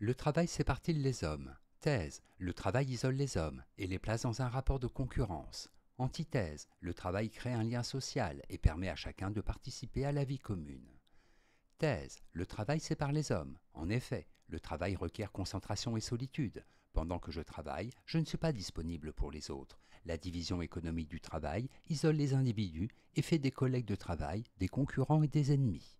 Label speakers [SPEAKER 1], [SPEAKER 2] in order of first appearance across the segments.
[SPEAKER 1] Le travail sépare-t-il les hommes Thèse, le travail isole les hommes et les place dans un rapport de concurrence. Antithèse, le travail crée un lien social et permet à chacun de participer à la vie commune. Thèse, le travail sépare les hommes. En effet, le travail requiert concentration et solitude. Pendant que je travaille, je ne suis pas disponible pour les autres. La division économique du travail isole les individus et fait des collègues de travail des concurrents et des ennemis.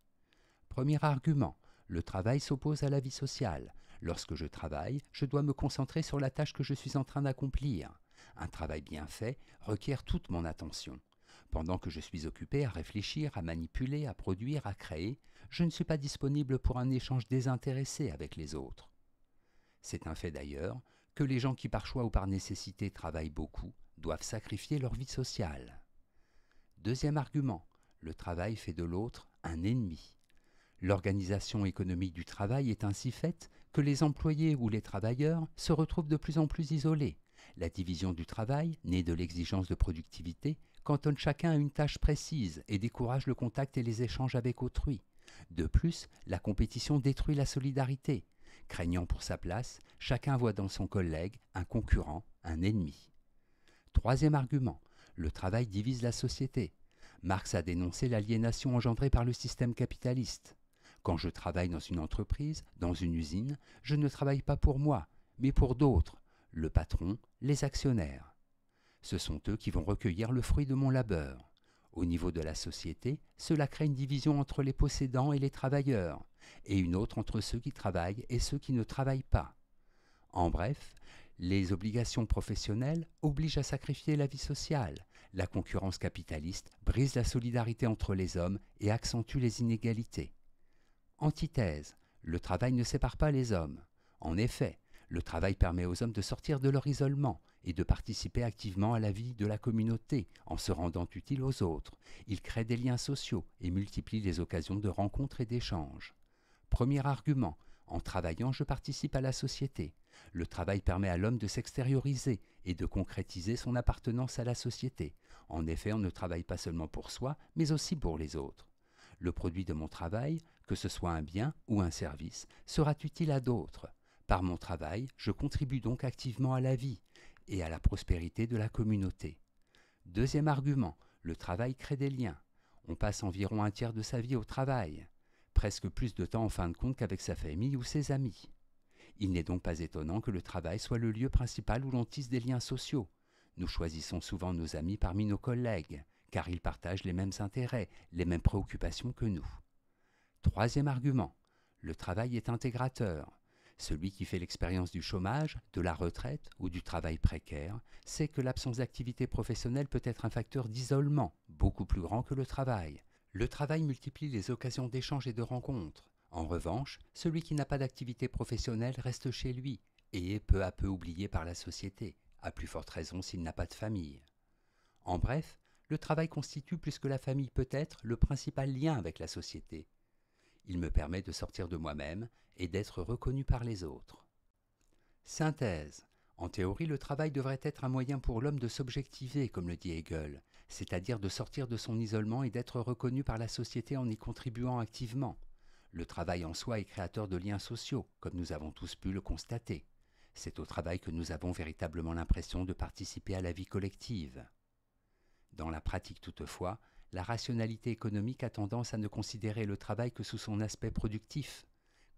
[SPEAKER 1] Premier argument, le travail s'oppose à la vie sociale. Lorsque je travaille, je dois me concentrer sur la tâche que je suis en train d'accomplir. Un travail bien fait requiert toute mon attention. Pendant que je suis occupé à réfléchir, à manipuler, à produire, à créer, je ne suis pas disponible pour un échange désintéressé avec les autres. C'est un fait d'ailleurs que les gens qui par choix ou par nécessité travaillent beaucoup doivent sacrifier leur vie sociale. Deuxième argument, le travail fait de l'autre un ennemi. L'organisation économique du travail est ainsi faite les employés ou les travailleurs se retrouvent de plus en plus isolés. La division du travail, née de l'exigence de productivité, cantonne chacun à une tâche précise et décourage le contact et les échanges avec autrui. De plus, la compétition détruit la solidarité. Craignant pour sa place, chacun voit dans son collègue un concurrent, un ennemi. Troisième argument, le travail divise la société. Marx a dénoncé l'aliénation engendrée par le système capitaliste. Quand je travaille dans une entreprise, dans une usine, je ne travaille pas pour moi, mais pour d'autres, le patron, les actionnaires. Ce sont eux qui vont recueillir le fruit de mon labeur. Au niveau de la société, cela crée une division entre les possédants et les travailleurs, et une autre entre ceux qui travaillent et ceux qui ne travaillent pas. En bref, les obligations professionnelles obligent à sacrifier la vie sociale. La concurrence capitaliste brise la solidarité entre les hommes et accentue les inégalités. Antithèse. Le travail ne sépare pas les hommes. En effet, le travail permet aux hommes de sortir de leur isolement et de participer activement à la vie de la communauté en se rendant utile aux autres. Il crée des liens sociaux et multiplie les occasions de rencontres et d'échanges. Premier argument, en travaillant je participe à la société. Le travail permet à l'homme de s'extérioriser et de concrétiser son appartenance à la société. En effet, on ne travaille pas seulement pour soi, mais aussi pour les autres. Le produit de mon travail, que ce soit un bien ou un service, sera utile à d'autres. Par mon travail, je contribue donc activement à la vie et à la prospérité de la communauté. Deuxième argument, le travail crée des liens. On passe environ un tiers de sa vie au travail, presque plus de temps en fin de compte qu'avec sa famille ou ses amis. Il n'est donc pas étonnant que le travail soit le lieu principal où l'on tisse des liens sociaux. Nous choisissons souvent nos amis parmi nos collègues, car ils partagent les mêmes intérêts, les mêmes préoccupations que nous. Troisième argument, le travail est intégrateur. Celui qui fait l'expérience du chômage, de la retraite ou du travail précaire sait que l'absence d'activité professionnelle peut être un facteur d'isolement, beaucoup plus grand que le travail. Le travail multiplie les occasions d'échange et de rencontres. En revanche, celui qui n'a pas d'activité professionnelle reste chez lui et est peu à peu oublié par la société, à plus forte raison s'il n'a pas de famille. En bref, le travail constitue plus que la famille peut-être le principal lien avec la société, il me permet de sortir de moi-même et d'être reconnu par les autres. Synthèse. En théorie, le travail devrait être un moyen pour l'homme de s'objectiver, comme le dit Hegel, c'est-à-dire de sortir de son isolement et d'être reconnu par la société en y contribuant activement. Le travail en soi est créateur de liens sociaux, comme nous avons tous pu le constater. C'est au travail que nous avons véritablement l'impression de participer à la vie collective. Dans la pratique toutefois, la rationalité économique a tendance à ne considérer le travail que sous son aspect productif,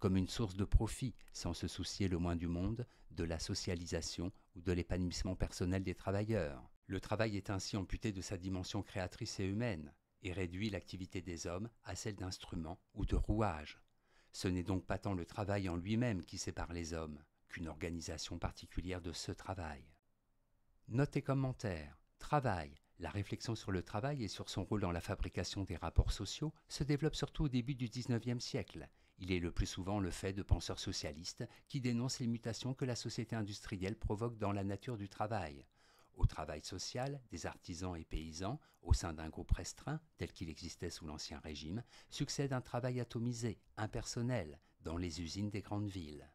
[SPEAKER 1] comme une source de profit, sans se soucier le moins du monde, de la socialisation ou de l'épanouissement personnel des travailleurs. Le travail est ainsi amputé de sa dimension créatrice et humaine, et réduit l'activité des hommes à celle d'instruments ou de rouages. Ce n'est donc pas tant le travail en lui-même qui sépare les hommes, qu'une organisation particulière de ce travail. Notez commentaire Travail, la réflexion sur le travail et sur son rôle dans la fabrication des rapports sociaux se développe surtout au début du XIXe siècle. Il est le plus souvent le fait de penseurs socialistes qui dénoncent les mutations que la société industrielle provoque dans la nature du travail. Au travail social, des artisans et paysans, au sein d'un groupe restreint, tel qu'il existait sous l'Ancien Régime, succède un travail atomisé, impersonnel, dans les usines des grandes villes.